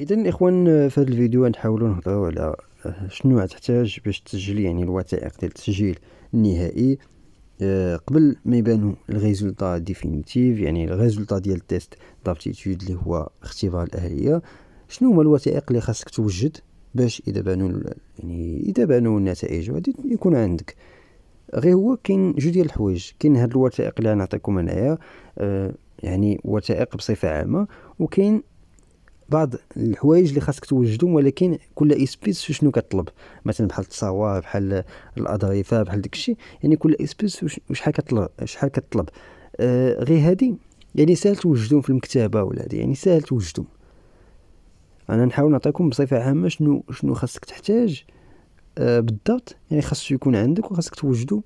اذا اخوان آه، في هذا الفيديو غنحاولوا نهضروا على آه، شنو غتحتاج باش تسجل يعني الوثائق ديال التسجيل النهائي آه، قبل ما يبانو الريزولطا ديفينيتيف يعني الريزولطا ديال التيست دابتيتود اللي هو اختبار الاهليه شنو هما الوثائق اللي خاصك توجد باش اذا بانوا يعني اذا بانوا النتائج غادي يكون عندك غير هو كاين جوج ديال الحوايج كاين هاد الوثائق اللي غنعطيكم انايا يعني وثائق بصفه عامه وكاين بعض الحوايج اللي خاصك توجدهم ولكن كل اسبيس شنو كطلب مثلا بحال التصاور بحال الاظرفه بحال داكشي يعني كل اسبيس شحال كطلب شحال كطلب آه غير هادي يعني سهل توجدهم في المكتبه ولا هادي يعني سهل توجدهم انا نحاول نعطيكم بصفه عامه شنو شنو خاصك تحتاج آه بالضبط يعني خاصو يكون عندك وخاصك توجدو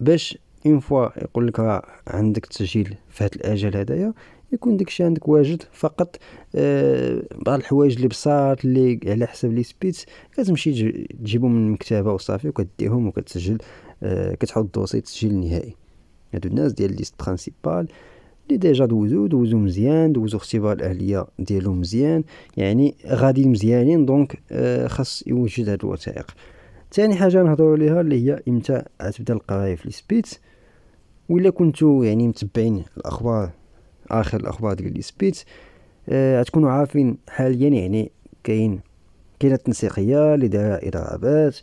باش اون فوا يقول لك راه عندك تسجيل في هاد الاجل هدايا يكون داكشي عندك واجد فقط آه بعض الحوايج اللي بصات اللي على حسب لي سبيتس كتمشي تجيبهم من المكتبه وصافي وكديهم وكتسجل آه كتحط دوسي تسجيل نهائي هادو الناس ديال ليست برينسيبال لي ديجا دوزو دوزو مزيان دوزو اختبار الاهليه ديالو مزيان يعني غادي مزيانين دونك آه خاص يوجد هاد الوثائق ثاني حاجه نهضروا عليها اللي هي امتى عتبدا القرايه في لي سبيتس ولا كنتو يعني متبعين الاخبار اخر الاخبار ديال لي سبيت غتكونوا آه عارفين حاليا يعني كاين كاينه التنسيقيه اللي دايره اضرابات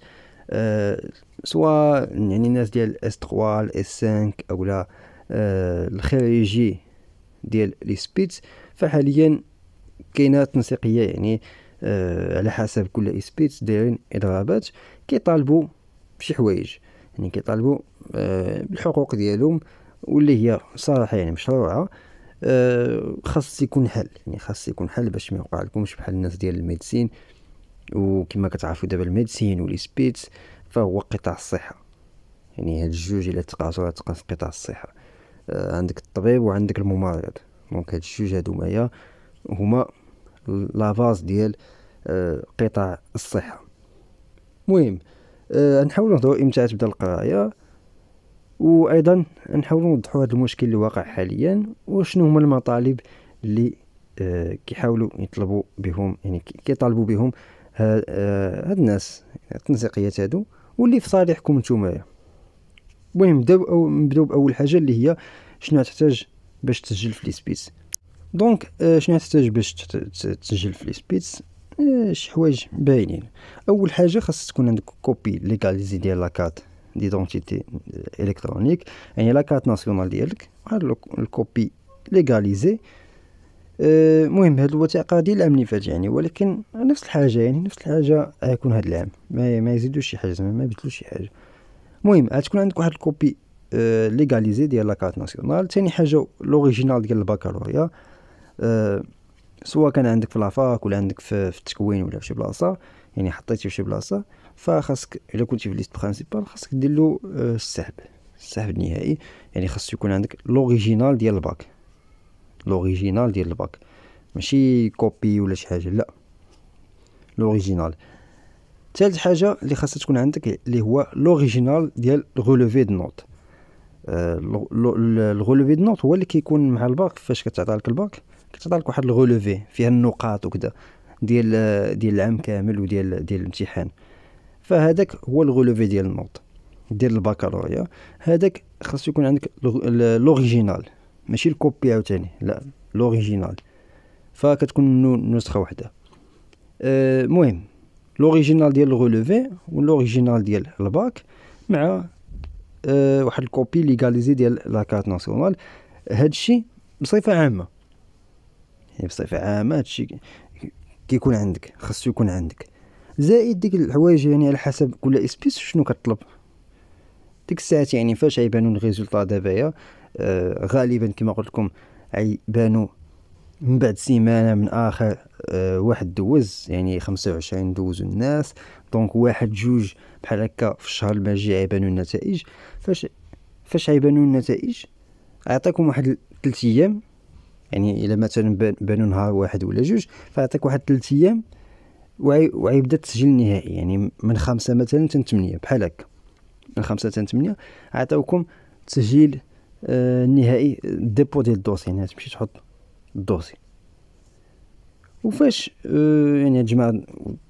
آه سواء يعني الناس ديال اس 3 الاس 5 اولا آه الخارجي ديال لي سبيت فحاليا كاينه تنسيقيه يعني آه على حسب كل اي سبيت دايرين اضرابات كيطالبوا بشي حوايج يعني كيطالبوا آه بالحقوق ديالهم واللي هي صراحه يعني مشروعه آه، خاص يكون حل يعني خاص يكون حل باش ما يوقع لكمش بحال الناس ديال الميديسين وكما كتعرفوا دابا الميديسين والاسبيتس فهو قطاع الصحه يعني هاد الجوج الا تقاسوا تقاس قطاع الصحه آه، عندك الطبيب وعندك الممرض دونك هاد الجوج هادو هما لافاز ديال آه، قطاع الصحه المهم نحاولوا نهضروا امتى تبدا القرايه وايضا نحاولوا نوضحوا هذا المشكل اللي واقع حاليا وشنو هما المطالب اللي آه، كيحاولوا يطلبوا بهم يعني كيطالبوا بهم آه، آه، هاد الناس التنسيقيات هادو واللي في صالحكم نتوما المهم نبداو نبداو باول حاجه اللي هي شنو تحتاج باش تسجل في ليسبيس دونك شنو تحتاج باش تسجل في ليسبيس شي حوايج باينين اول حاجه خاص تكون عندك كوبي ليغاليزي ديال لاكارت ديدونتيتي الكترونيك يعني لا كارت ناسيونال ديالك بحال الكوبي ليغاليزي المهم هاد الوثيقه ديال العام اللي فات يعني ولكن نفس الحاجه يعني نفس الحاجه غيكون هاد العام ما, ما يزيدوش شي حاجه ما يبدلوش شي حاجه المهم غتكون عندك واحد الكوبي ليغاليزي ديال لاكارت ناسيونال ثاني حاجه لوريجينال ديال الباكالوريا سواء كان عندك في لافاك ولا عندك في التكوين ولا في شي بلاصه يعني حطيتي في شي بلاصه فخاصك الا كنتي في ليست برينسيبال خاصك دير له آه، السحب السحب النهائي يعني خاص يكون عندك لوريجينال ديال الباك لوريجينال ديال الباك ماشي كوبي ولا شي حاجه لا لوريجينال ثالث حاجه اللي خاصها تكون عندك اللي هو لوريجينال ديال الغولوفي دو نوت الغولوفي دو نوت هو اللي كيكون مع الباك فاش كتعطى لك الباك كتعطى لك واحد الغولوفي فيها النقاط وكذا ديال ديال العام كامل وديال ديال الامتحان فهذاك هو الغولوفي ديال النوط ديال البكالوريا هذاك خاصو يكون عندك لوريجينال ماشي الكوبي عاوتاني لا لوريجينال فكتكون نسخه واحده آه، المهم أه لوريجينال ديال الغولوفي ولوريجينال ديال الباك مع أه واحد الكوبي ليغاليزي ديال لاكارت ناسيونال هادشي بصفه عامه يعني بصفه عامه هادشي كيكون عندك خاصو يكون عندك زائد ديك الحوايج يعني على حسب كل اسبيس شنو كطلب ديك الساعات يعني فاش غيبانو الريزولطا دابايا آه غالبا كما قلت لكم غيبانو من بعد سيمانه من اخر آه واحد دوز يعني خمسة وعشرين دوزو الناس دونك واحد جوج بحال هكا في الشهر الماجي غيبانو النتائج فاش فاش غيبانو النتائج يعطيكم واحد 3 ايام يعني الا مثلا بانوا نهار واحد ولا جوج فيعطيك واحد ثلاث ايام وعيبدا التسجيل النهائي يعني من خمسة مثلا حتى ثمانية بحال هكا من خمسة حتى ثمانية عطاوكم تسجيل النهائي آه، الديبو ديال الدوسي يعني تمشي تحط الدوسي وفاش آه يعني تجمع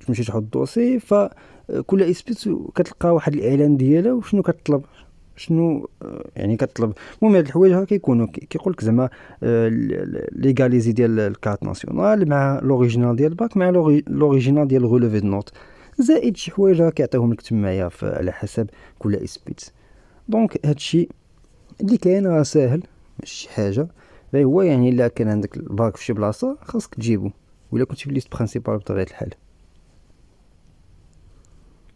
تمشي تحط الدوسي فكل اسبيت كتلقى واحد الاعلان ديالها وشنو كتطلب شنو يعني كطلب المهم هاد الحوايج ها كيكونوا كيقول لك زعما آه، ليغاليزي ديال الكارت ناسيونال مع لوريجينال ديال الباك مع لوريجينال ديال غولوفي دو نوت زائد شي حوايج راه كيعطيوهم لك تمايا على حسب كل اسبيت دونك هادشي اللي كاين راه ساهل ماشي حاجه غير هو يعني الا كان عندك الباك في شي بلاصه خاصك تجيبو ولا كنت في ليست برينسيبال بطبيعه الحال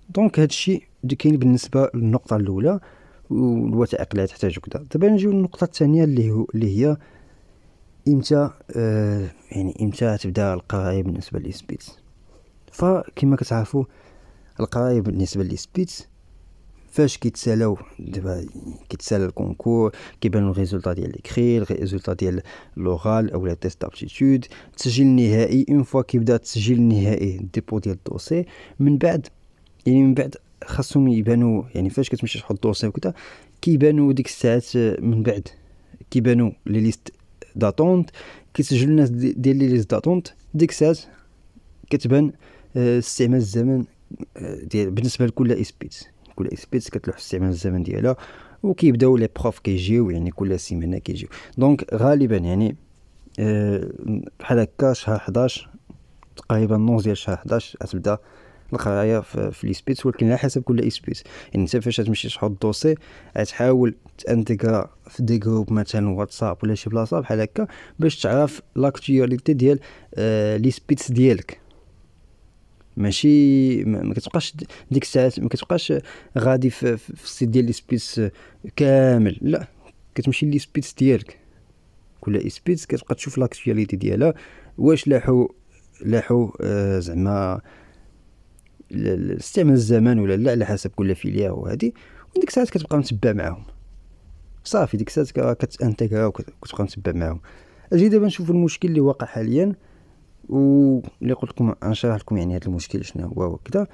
دونك هادشي اللي كاين بالنسبه للنقطه الاولى والوثائق اللي تحتاج كذا دابا نجيو للنقطه الثانيه اللي هو اللي هي امتى آه يعني امتى تبدا القرايه بالنسبه للسبيتس فكما كتعرفوا القرايه بالنسبه للسبيتس فاش كيتسالاو دابا كيتسالا الكونكور كيبانو الريزولطا ديال ليكري الريزولطا ديال لوغال او تيست ابتيتود التسجيل النهائي اون فوا كيبدا التسجيل النهائي ديبو ديال الدوسي من بعد يعني من بعد خاصهم يبانو يعني فاش كتمشي تحط الدوسي وكذا كيبانو ديك الساعات من بعد كيبانو لي ليست داتونت كيسجلوا الناس ديال لي ليست داتونت ديك الساعات كتبان آه، استعمال الزمن آه، ديال بالنسبه لكل اسبيت كل اسبيت كتلوح استعمال الزمن ديالها وكيبداو لي بروف كيجيو يعني كل سيمانه كيجيو دونك غالبا يعني آه، بحال هكا شهر 11 تقريبا نوز ديال شهر 11 غتبدا القرايه في سبيس ولكن على حسب كل سبيس يعني انت فاش تمشي تحط الدوسي غتحاول تانتيغرا في دي جروب مثلا واتساب ولا شي بلاصه بحال هكا باش تعرف لاكتواليتي ديال لي آه، سبيس ديالك ماشي ما كتبقاش ديك الساعات ما كتبقاش غادي في, في السيت ديال سبيس آه، كامل لا كتمشي سبيس ديالك كل سبيس كتبقى تشوف لاكتواليتي ديالها واش لاحو لاحو آه زعما استعمل الزمان ولا لا على حسب كل فيليا وهذه وديك الساعات كتبقى متبع معاهم صافي ديك الساعات كتانتجها وكتبقى متبع معاهم اجي دابا نشوف المشكل اللي واقع حاليا اللي قلت لكم نشرح لكم يعني هذا المشكل شنو هو وكذا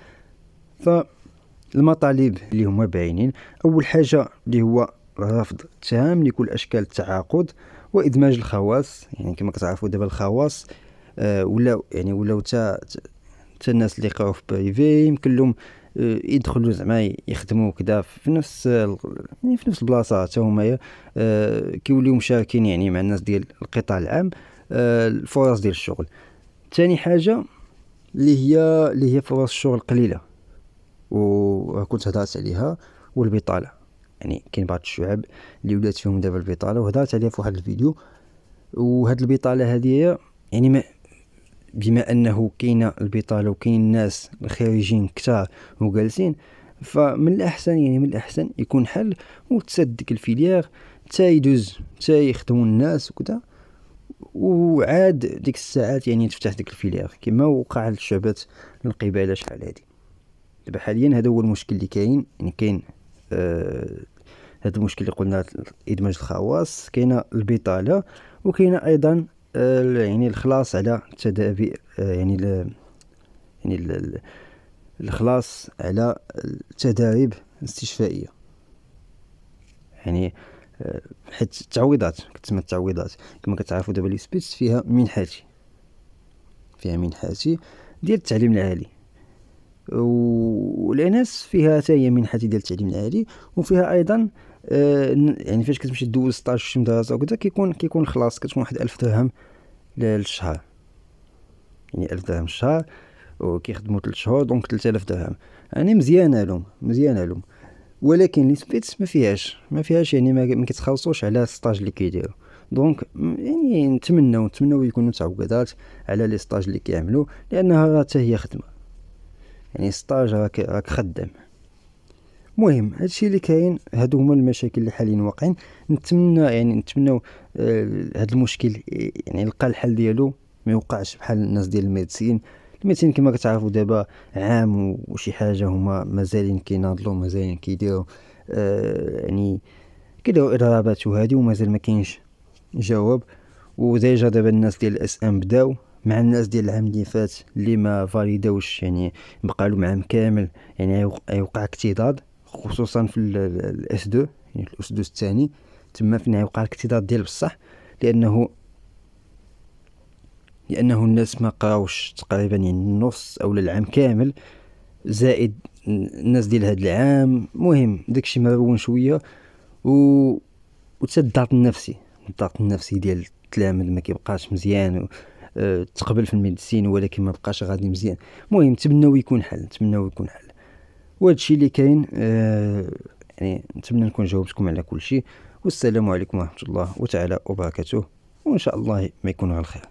فالمطالب اللي هما باينين اول حاجه اللي هو رفض تام لكل اشكال التعاقد وادماج الخواص يعني كما كتعرفوا دابا الخواص آه ولا يعني ولاو تا حتى الناس اللي يقعوا في بريفي يمكن لهم آه، يدخلوا زعما يخدموا كذا في نفس يعني في نفس البلاصه حتى هما آه، كيوليو مشاركين يعني مع الناس ديال القطاع العام آه، الفرص ديال الشغل ثاني حاجه اللي هي اللي هي فرص الشغل قليله وكنت هضرت عليها والبطاله يعني كاين بعض الشعب اللي ولات فيهم دابا البطاله وهضرت عليها في واحد الفيديو وهاد البطاله هذه يعني ما بما انه كاين البطاله وكاين الناس الخارجين كثار وجالسين فمن الاحسن يعني من الاحسن يكون حل وتسدك ديك الفيليير تا يدوز تا يخدموا الناس وكذا وعاد ديك الساعات يعني تفتح ديك الفيليير كما وقع الشعبات القبالة شحال هادي دابا حاليا هذا هو المشكل اللي كاين يعني كاين آه المشكل اللي قلنا ادماج الخواص كاينه البطاله وكاينه ايضا آه، يعني الخلاص على التدابير آه، يعني ال يعني ال الخلاص على التدابير الاستشفائيه يعني آه، حيت التعويضات كتسمى التعويضات كما كتعرفوا دابا لي سبيس فيها منحاتي فيها منحاتي ديال التعليم العالي والانس فيها حتى هي منحه ديال التعليم العالي وفيها ايضا آه يعني فاش كتمشي دوز 16 مدرسه وكذا كيكون كيكون خلاص كتكون واحد 1000 درهم للشهر يعني ألف درهم الشهر وكيخدموا ثلاث شهور دونك 3000 درهم يعني مزيانه لهم مزيانه لهم ولكن لي سبيتس ما فيهاش ما فيهاش يعني ما كيتخلصوش على السطاج اللي كيديروا دونك يعني نتمنوا نتمنوا يكونوا تعقدات على لي سطاج اللي كيعملوا لانها راه حتى هي خدمه يعني السطاج راك راك خدام المهم هادشي اللي كاين هادو هما المشاكل اللي حاليا واقعين نتمنى يعني نتمناو آه، هاد المشكل يعني يلقى الحل ديالو ما يوقعش بحال الناس ديال الميديسين الميديسين كما كتعرفوا دابا عام وشي حاجه هما مازالين كيناضلوا مازالين كيديروا آه يعني كيديروا اضرابات وهادي ومازال ما كاينش جواب وديجا دابا الناس ديال الاس ام بداو مع الناس ديال العام اللي فات اللي ما فاليداوش يعني بقالو معام كامل يعني يوقع اكتضاد خصوصا في الاس 2 يعني الاس 2 الثاني تما فين وقع الاكتضاد ديال بصح لانه لانه الناس ما قراوش تقريبا يعني النص او العام كامل زائد الناس ديال هاد العام مهم داكشي مرون شويه و وتا الضغط النفسي الضغط النفسي ديال التلامذ ما كيبقاش مزيان و... أه... تقبل في الميديسين ولكن ما بقاش غادي مزيان المهم تمناو يكون حل تمناو يكون حل الشيء اللي كاين آه يعني نتمنى نكون جاوبتكم على كل شيء والسلام عليكم ورحمه الله وتعالى وبركاته وان شاء الله ما يكونوا على خير